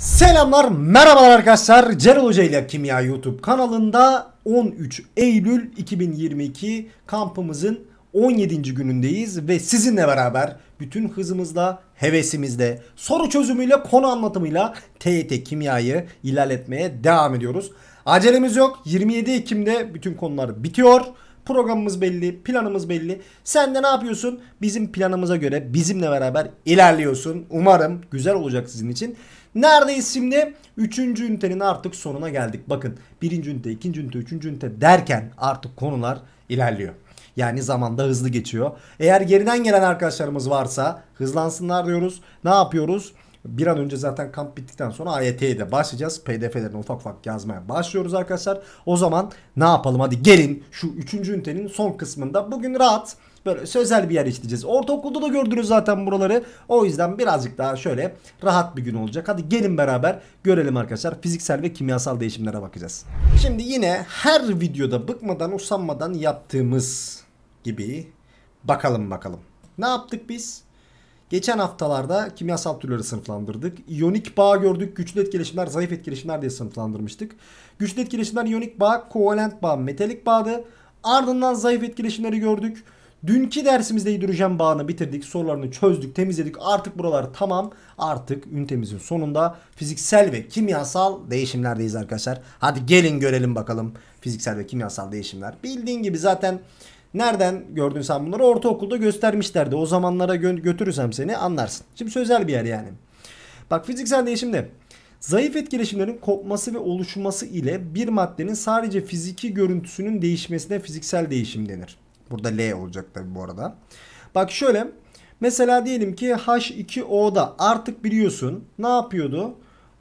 Selamlar, merhabalar arkadaşlar. Ceren Hoca ile Kimya YouTube kanalında 13 Eylül 2022 kampımızın 17. günündeyiz ve sizinle beraber bütün hızımızla, hevesimizle, soru çözümüyle, konu anlatımıyla TYT kimyayı ilerletmeye devam ediyoruz. Acelemiz yok. 27 Ekim'de bütün konular bitiyor. Programımız belli, planımız belli. Sen de ne yapıyorsun? Bizim planımıza göre bizimle beraber ilerliyorsun. Umarım güzel olacak sizin için. Neredeyiz şimdi? Üçüncü ünitenin artık sonuna geldik. Bakın birinci ünite, ikinci ünite, üçüncü ünite derken artık konular ilerliyor. Yani zamanda hızlı geçiyor. Eğer geriden gelen arkadaşlarımız varsa hızlansınlar diyoruz. Ne yapıyoruz? Bir an önce zaten kamp bittikten sonra AYT'ye de başlayacağız. PDF'lerini ufak ufak yazmaya başlıyoruz arkadaşlar. O zaman ne yapalım hadi gelin şu 3. ünitenin son kısmında bugün rahat böyle sözel bir yer işleyeceğiz. Ortaokulda da gördünüz zaten buraları. O yüzden birazcık daha şöyle rahat bir gün olacak. Hadi gelin beraber görelim arkadaşlar. Fiziksel ve kimyasal değişimlere bakacağız. Şimdi yine her videoda bıkmadan usanmadan yaptığımız gibi bakalım bakalım. Ne yaptık biz? Geçen haftalarda kimyasal türleri sınıflandırdık. İyonik bağ gördük. Güçlü etkileşimler, zayıf etkileşimler diye sınıflandırmıştık. Güçlü etkileşimler iyonik bağ, kovalent bağ, metalik bağdı. Ardından zayıf etkileşimleri gördük. Dünkü dersimizde hidrojen bağını bitirdik. Sorularını çözdük, temizledik. Artık buralar tamam. Artık ünitemizin sonunda fiziksel ve kimyasal değişimlerdeyiz arkadaşlar. Hadi gelin görelim bakalım fiziksel ve kimyasal değişimler. Bildiğin gibi zaten Nereden gördün sen bunları? Ortaokulda göstermişlerdi. O zamanlara gö- götürürsem seni anlarsın. Şimdi sözel bir yer yani. Bak fiziksel değişimde Zayıf etkileşimlerin kopması ve oluşması ile bir maddenin sadece fiziki görüntüsünün değişmesine fiziksel değişim denir. Burada L olacak tabi bu arada. Bak şöyle mesela diyelim ki H2O'da artık biliyorsun ne yapıyordu?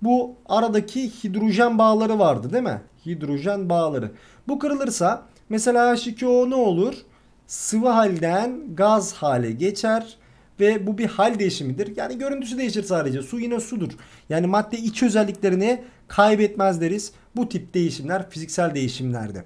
Bu aradaki hidrojen bağları vardı değil mi? Hidrojen bağları. Bu kırılırsa Mesela H2O ne olur? Sıvı halden gaz hale geçer ve bu bir hal değişimidir. Yani görüntüsü değişir sadece. Su yine sudur. Yani madde iç özelliklerini kaybetmez deriz. Bu tip değişimler fiziksel değişimlerde.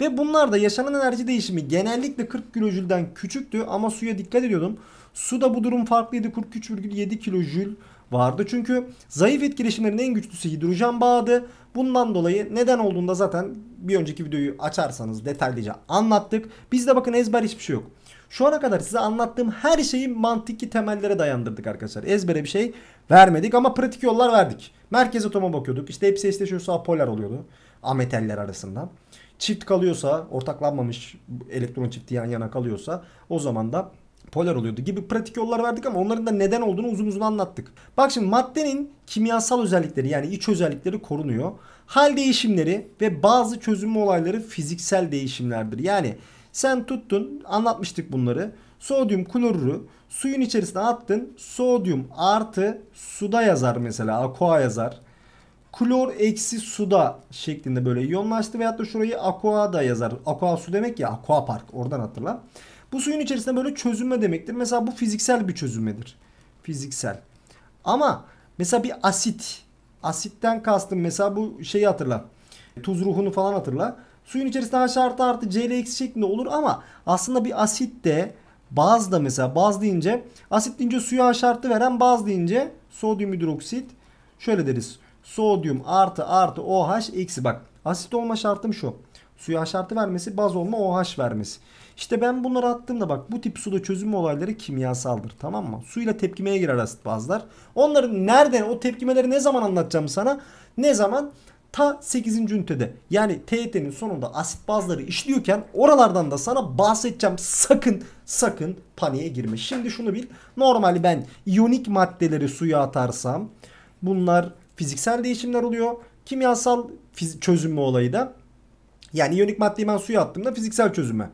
Ve bunlarda yaşanan enerji değişimi genellikle 40 kilojülden küçüktü ama suya dikkat ediyordum. Suda bu durum farklıydı. 43,7 kilojül vardı. Çünkü zayıf etkileşimlerin en güçlüsü hidrojen bağdı. Bundan dolayı neden olduğunda zaten bir önceki videoyu açarsanız detaylıca anlattık. Bizde bakın ezber hiçbir şey yok. Şu ana kadar size anlattığım her şeyi mantıklı temellere dayandırdık arkadaşlar. Ezbere bir şey vermedik ama pratik yollar verdik. Merkez atoma bakıyorduk. İşte hepsi eşleşiyorsa apolar oluyordu. Ametaller arasında. Çift kalıyorsa, ortaklanmamış elektron çifti yan yana kalıyorsa o zaman da bipolar oluyordu gibi pratik yollar verdik ama onların da neden olduğunu uzun uzun anlattık. Bak şimdi maddenin kimyasal özellikleri yani iç özellikleri korunuyor. Hal değişimleri ve bazı çözünme olayları fiziksel değişimlerdir. Yani sen tuttun anlatmıştık bunları. Sodyum klorürü suyun içerisine attın. Sodyum artı suda yazar mesela aqua yazar. Klor eksi suda şeklinde böyle iyonlaştı veyahut da şurayı aqua da yazar. Aqua su demek ya aqua park oradan hatırla. Bu suyun içerisinde böyle çözünme demektir. Mesela bu fiziksel bir çözünmedir. Fiziksel. Ama mesela bir asit. Asitten kastım mesela bu şeyi hatırla. Tuz ruhunu falan hatırla. Suyun içerisinde H artı artı ClX şeklinde olur ama aslında bir asit de baz da mesela baz deyince asit deyince suya H artı veren baz deyince sodyum hidroksit şöyle deriz. Sodyum artı artı OH eksi bak asit olma şartım şu. Suya H artı vermesi baz olma OH vermesi. İşte ben bunları attığımda bak bu tip suda çözülme olayları kimyasaldır tamam mı? Suyla tepkimeye girer asit bazlar. Onların nereden o tepkimeleri ne zaman anlatacağım sana? Ne zaman? Ta 8. ünitede yani TYT'nin sonunda asit bazları işliyorken oralardan da sana bahsedeceğim. Sakın sakın paniğe girme. Şimdi şunu bil. Normali ben iyonik maddeleri suya atarsam bunlar fiziksel değişimler oluyor. Kimyasal çözünme olayı da yani iyonik maddeyi ben suya attığımda fiziksel çözünme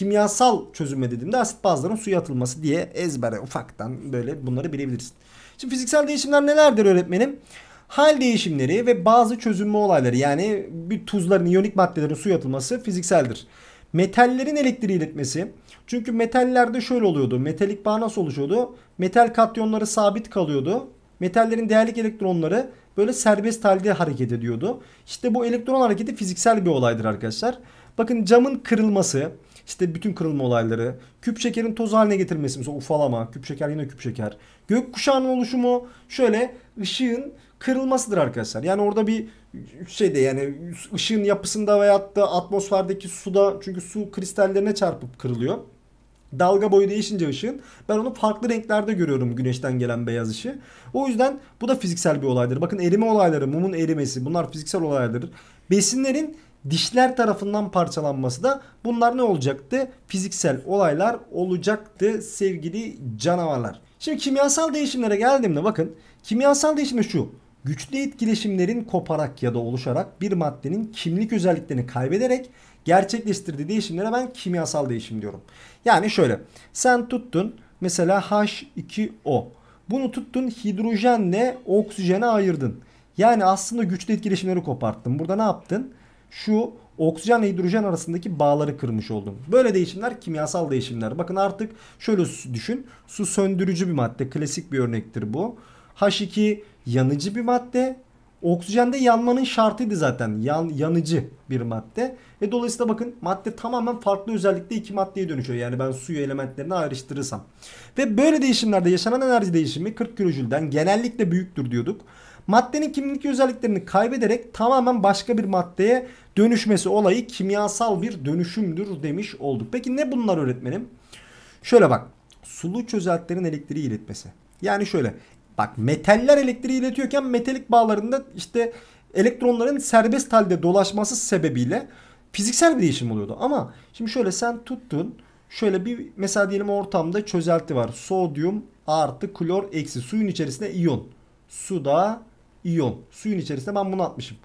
kimyasal çözünme dediğimde asit bazların suya atılması diye ezbere ufaktan böyle bunları bilebilirsin. Şimdi fiziksel değişimler nelerdir öğretmenim? Hal değişimleri ve bazı çözünme olayları yani bir tuzların, iyonik maddelerin suya atılması fizikseldir. Metallerin elektriği iletmesi. Çünkü metallerde şöyle oluyordu. Metalik bağ nasıl oluşuyordu? Metal katyonları sabit kalıyordu. Metallerin değerlik elektronları böyle serbest halde hareket ediyordu. İşte bu elektron hareketi fiziksel bir olaydır arkadaşlar. Bakın camın kırılması, işte bütün kırılma olayları, küp şekerin toz haline getirmesi mesela ufalama, küp şeker yine küp şeker. Gök kuşağının oluşumu şöyle ışığın kırılmasıdır arkadaşlar. Yani orada bir şeyde yani ışığın yapısında veyahut da atmosferdeki suda çünkü su kristallerine çarpıp kırılıyor. Dalga boyu değişince ışığın ben onu farklı renklerde görüyorum güneşten gelen beyaz ışığı. O yüzden bu da fiziksel bir olaydır. Bakın erime olayları, mumun erimesi bunlar fiziksel olaylardır. Besinlerin dişler tarafından parçalanması da bunlar ne olacaktı? Fiziksel olaylar olacaktı sevgili canavarlar. Şimdi kimyasal değişimlere geldiğimde bakın kimyasal değişimi şu. Güçlü etkileşimlerin koparak ya da oluşarak bir maddenin kimlik özelliklerini kaybederek gerçekleştirdiği değişimlere ben kimyasal değişim diyorum. Yani şöyle sen tuttun mesela H2O. Bunu tuttun hidrojenle oksijene ayırdın. Yani aslında güçlü etkileşimleri koparttın. Burada ne yaptın? şu oksijen hidrojen arasındaki bağları kırmış oldum. Böyle değişimler kimyasal değişimler. Bakın artık şöyle düşün. Su söndürücü bir madde. Klasik bir örnektir bu. H2 yanıcı bir madde. Oksijende yanmanın şartıydı zaten. Yan, yanıcı bir madde. Ve dolayısıyla bakın madde tamamen farklı özellikle iki maddeye dönüşüyor. Yani ben suyu elementlerine ayrıştırırsam. Ve böyle değişimlerde yaşanan enerji değişimi 40 kilojülden genellikle büyüktür diyorduk. Maddenin kimlik özelliklerini kaybederek tamamen başka bir maddeye dönüşmesi olayı kimyasal bir dönüşümdür demiş olduk. Peki ne bunlar öğretmenim? Şöyle bak. Sulu çözeltilerin elektriği iletmesi. Yani şöyle bak metaller elektriği iletiyorken metalik bağlarında işte elektronların serbest halde dolaşması sebebiyle fiziksel bir değişim oluyordu. Ama şimdi şöyle sen tuttun şöyle bir mesela diyelim ortamda çözelti var. Sodyum artı klor eksi suyun içerisinde iyon. Suda iyon. Suyun içerisinde ben bunu atmışım.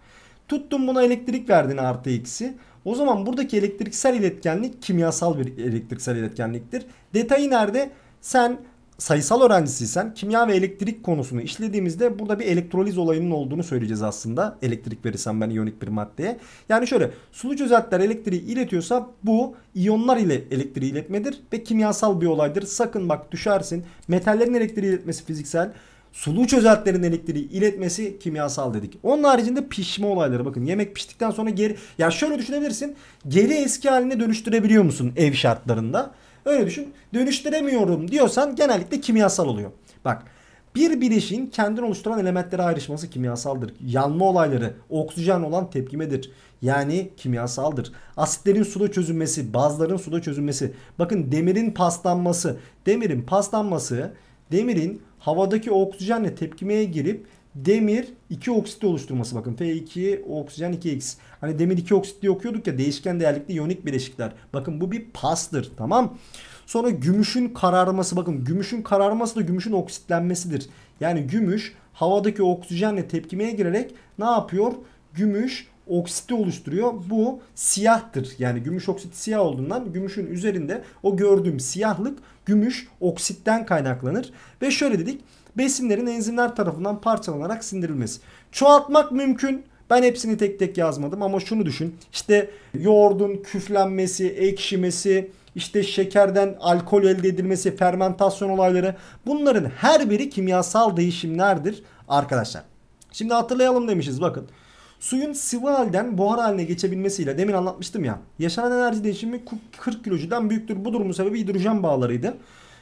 Tuttum buna elektrik verdin artı eksi. O zaman buradaki elektriksel iletkenlik kimyasal bir elektriksel iletkenliktir. Detayı nerede? Sen sayısal öğrencisiysen kimya ve elektrik konusunu işlediğimizde burada bir elektroliz olayının olduğunu söyleyeceğiz aslında. Elektrik verirsem ben iyonik bir maddeye. Yani şöyle sulu çözeltiler elektriği iletiyorsa bu iyonlar ile elektriği iletmedir ve kimyasal bir olaydır. Sakın bak düşersin. Metallerin elektriği iletmesi fiziksel sulu çözeltilerin elektriği iletmesi kimyasal dedik. Onun haricinde pişme olayları bakın yemek piştikten sonra geri ya şöyle düşünebilirsin geri eski haline dönüştürebiliyor musun ev şartlarında? Öyle düşün dönüştüremiyorum diyorsan genellikle kimyasal oluyor. Bak bir bileşiğin kendini oluşturan elementlere ayrışması kimyasaldır. Yanma olayları oksijen olan tepkimedir. Yani kimyasaldır. Asitlerin suda çözünmesi, bazların suda çözünmesi. Bakın demirin paslanması. Demirin paslanması, demirin havadaki oksijenle tepkimeye girip demir 2 oksit oluşturması bakın F2 oksijen 2x. Hani demir 2 oksit diye okuyorduk ya değişken değerlikli iyonik bileşikler. Bakın bu bir pastır tamam. Sonra gümüşün kararması bakın gümüşün kararması da gümüşün oksitlenmesidir. Yani gümüş havadaki oksijenle tepkimeye girerek ne yapıyor? Gümüş oksiti oluşturuyor. Bu siyahtır. Yani gümüş oksiti siyah olduğundan gümüşün üzerinde o gördüğüm siyahlık gümüş oksitten kaynaklanır. Ve şöyle dedik. Besinlerin enzimler tarafından parçalanarak sindirilmesi. Çoğaltmak mümkün. Ben hepsini tek tek yazmadım ama şunu düşün. İşte yoğurdun küflenmesi, ekşimesi, işte şekerden alkol elde edilmesi, fermentasyon olayları bunların her biri kimyasal değişimlerdir arkadaşlar. Şimdi hatırlayalım demişiz bakın. Suyun sıvı halden buhar haline geçebilmesiyle demin anlatmıştım ya. Yaşanan enerji değişimi 40 kilojüden büyüktür. Bu durumun sebebi hidrojen bağlarıydı.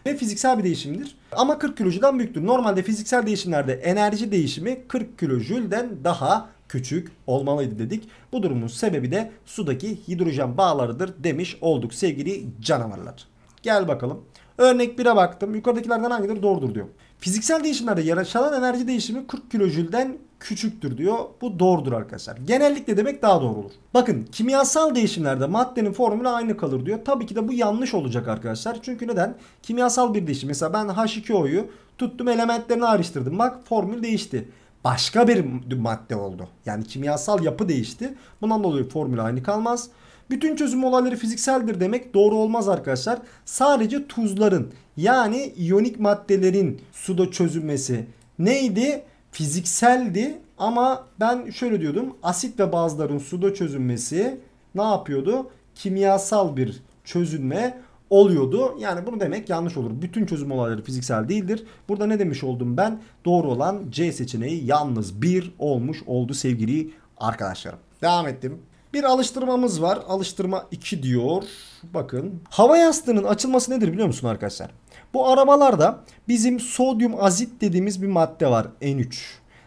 Ve fiziksel bir değişimdir. Ama 40 kilojüden büyüktür. Normalde fiziksel değişimlerde enerji değişimi 40 kilojülden daha küçük olmalıydı dedik. Bu durumun sebebi de sudaki hidrojen bağlarıdır demiş olduk sevgili canavarlar. Gel bakalım. Örnek 1'e baktım. Yukarıdakilerden hangileri doğrudur diyor. Fiziksel değişimlerde yarışan enerji değişimi 40 kilojülden küçüktür diyor. Bu doğrudur arkadaşlar. Genellikle demek daha doğru olur. Bakın kimyasal değişimlerde maddenin formülü aynı kalır diyor. Tabii ki de bu yanlış olacak arkadaşlar. Çünkü neden? Kimyasal bir değişim. Mesela ben H2O'yu tuttum elementlerini ayrıştırdım. Bak formül değişti başka bir madde oldu. Yani kimyasal yapı değişti. Bundan dolayı formül aynı kalmaz. Bütün çözüm olayları fizikseldir demek doğru olmaz arkadaşlar. Sadece tuzların yani iyonik maddelerin suda çözülmesi neydi? Fizikseldi ama ben şöyle diyordum. Asit ve bazların suda çözülmesi ne yapıyordu? Kimyasal bir çözülme oluyordu. Yani bunu demek yanlış olur. Bütün çözüm olayları fiziksel değildir. Burada ne demiş oldum ben? Doğru olan C seçeneği yalnız bir olmuş oldu sevgili arkadaşlarım. Devam ettim. Bir alıştırmamız var. Alıştırma 2 diyor. Bakın. Hava yastığının açılması nedir biliyor musun arkadaşlar? Bu arabalarda bizim sodyum azit dediğimiz bir madde var. N3.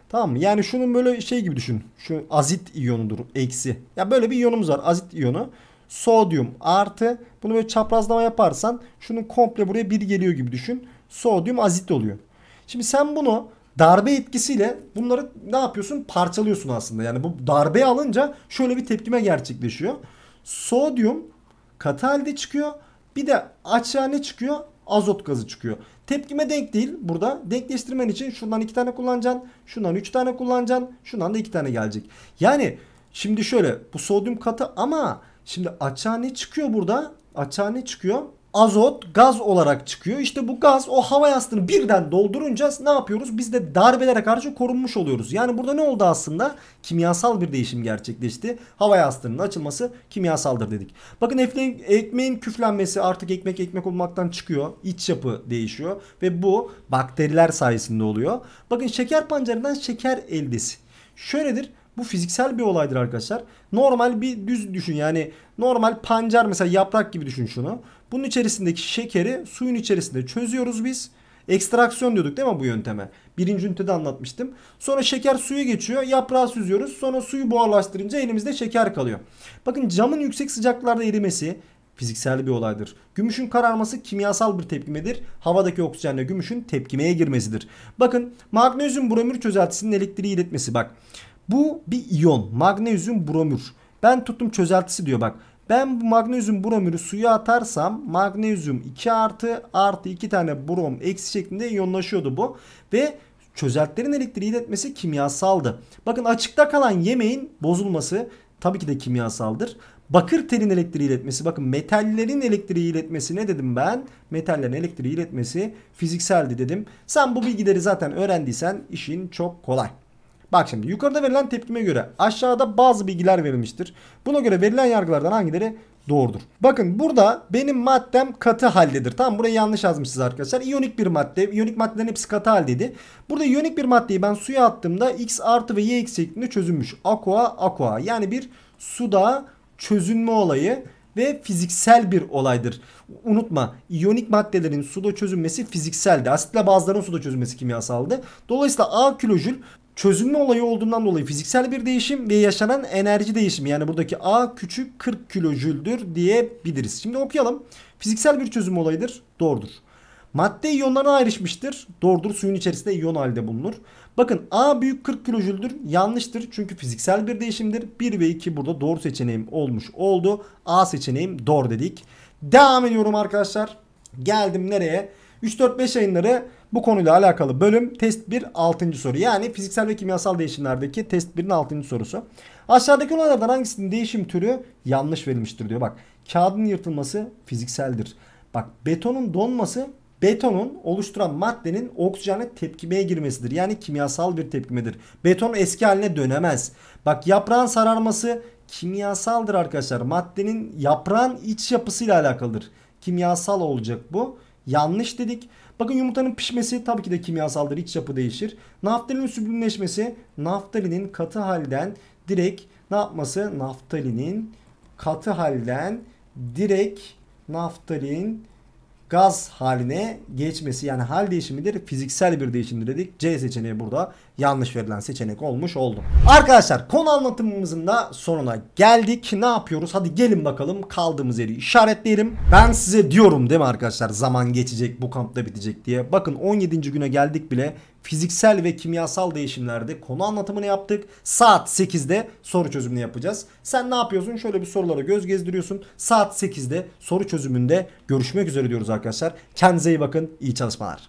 Tamam mı? Yani şunun böyle şey gibi düşün. Şu azit iyonudur. Eksi. Ya böyle bir iyonumuz var. Azit iyonu sodyum artı bunu böyle çaprazlama yaparsan şunun komple buraya bir geliyor gibi düşün. Sodyum azit oluyor. Şimdi sen bunu darbe etkisiyle bunları ne yapıyorsun? Parçalıyorsun aslında. Yani bu darbe alınca şöyle bir tepkime gerçekleşiyor. Sodyum katı halde çıkıyor. Bir de açığa ne çıkıyor? Azot gazı çıkıyor. Tepkime denk değil. Burada denkleştirmen için şundan iki tane kullanacaksın. Şundan üç tane kullanacaksın. Şundan da iki tane gelecek. Yani şimdi şöyle bu sodyum katı ama Şimdi açığa ne çıkıyor burada? Açığa ne çıkıyor? Azot gaz olarak çıkıyor. İşte bu gaz o hava yastığını birden doldurunca ne yapıyoruz? Biz de darbelere karşı korunmuş oluyoruz. Yani burada ne oldu aslında? Kimyasal bir değişim gerçekleşti. Hava yastığının açılması kimyasaldır dedik. Bakın ekmeğin küflenmesi artık ekmek ekmek olmaktan çıkıyor. İç yapı değişiyor ve bu bakteriler sayesinde oluyor. Bakın şeker pancarından şeker eldesi. Şöyledir bu fiziksel bir olaydır arkadaşlar. Normal bir düz düşün yani normal pancar mesela yaprak gibi düşün şunu. Bunun içerisindeki şekeri suyun içerisinde çözüyoruz biz. Ekstraksiyon diyorduk değil mi bu yönteme? Birinci ünitede anlatmıştım. Sonra şeker suya geçiyor. Yaprağı süzüyoruz. Sonra suyu buharlaştırınca elimizde şeker kalıyor. Bakın camın yüksek sıcaklarda erimesi fiziksel bir olaydır. Gümüşün kararması kimyasal bir tepkimedir. Havadaki oksijenle gümüşün tepkimeye girmesidir. Bakın magnezyum bromür çözeltisinin elektriği iletmesi bak. Bu bir iyon. Magnezyum bromür. Ben tuttum çözeltisi diyor bak. Ben bu magnezyum bromürü suya atarsam magnezyum 2 artı artı 2 tane brom eksi şeklinde iyonlaşıyordu bu. Ve çözeltilerin elektriği iletmesi kimyasaldı. Bakın açıkta kalan yemeğin bozulması tabii ki de kimyasaldır. Bakır telin elektriği iletmesi bakın metallerin elektriği iletmesi ne dedim ben? Metallerin elektriği iletmesi fizikseldi dedim. Sen bu bilgileri zaten öğrendiysen işin çok kolay. Bak şimdi yukarıda verilen tepkime göre aşağıda bazı bilgiler verilmiştir. Buna göre verilen yargılardan hangileri doğrudur. Bakın burada benim maddem katı haldedir. Tamam burayı yanlış yazmışsınız arkadaşlar. İyonik bir madde. İyonik maddelerin hepsi katı haldeydi. Burada iyonik bir maddeyi ben suya attığımda x artı ve y eksi çözülmüş. Aqua aqua. Yani bir suda çözünme olayı ve fiziksel bir olaydır. Unutma iyonik maddelerin suda çözünmesi fizikseldi. Asitle bazıların suda çözünmesi kimyasaldı. Dolayısıyla A kilojül çözünme olayı olduğundan dolayı fiziksel bir değişim ve yaşanan enerji değişimi. Yani buradaki A küçük 40 kilojüldür diyebiliriz. Şimdi okuyalım. Fiziksel bir çözüm olayıdır. Doğrudur. Madde iyonlarına ayrışmıştır. Doğrudur. Suyun içerisinde iyon halde bulunur. Bakın A büyük 40 kilojüldür. Yanlıştır. Çünkü fiziksel bir değişimdir. 1 ve 2 burada doğru seçeneğim olmuş oldu. A seçeneğim doğru dedik. Devam ediyorum arkadaşlar. Geldim nereye? 3-4-5 ayınları bu konuyla alakalı bölüm test 1 6. soru. Yani fiziksel ve kimyasal değişimlerdeki test 1'in 6. sorusu. Aşağıdaki olaylardan hangisinin değişim türü yanlış verilmiştir diyor. Bak kağıdın yırtılması fizikseldir. Bak betonun donması betonun oluşturan maddenin oksijene tepkimeye girmesidir. Yani kimyasal bir tepkimedir. Beton eski haline dönemez. Bak yaprağın sararması kimyasaldır arkadaşlar. Maddenin yaprağın iç yapısıyla alakalıdır. Kimyasal olacak bu. Yanlış dedik. Bakın yumurtanın pişmesi tabii ki de kimyasaldır. iç yapı değişir. Naftalinin süblimleşmesi naftalinin katı halden direkt ne yapması? Naftalinin katı halden direkt naftalin gaz haline geçmesi yani hal değişimidir. Fiziksel bir değişimdir dedik. C seçeneği burada yanlış verilen seçenek olmuş oldu. Arkadaşlar konu anlatımımızın da sonuna geldik. Ne yapıyoruz? Hadi gelin bakalım kaldığımız yeri işaretleyelim. Ben size diyorum değil mi arkadaşlar zaman geçecek bu kampta bitecek diye. Bakın 17. güne geldik bile fiziksel ve kimyasal değişimlerde konu anlatımını yaptık. Saat 8'de soru çözümünü yapacağız. Sen ne yapıyorsun? Şöyle bir sorulara göz gezdiriyorsun. Saat 8'de soru çözümünde görüşmek üzere diyoruz arkadaşlar. Kendinize iyi bakın. İyi çalışmalar.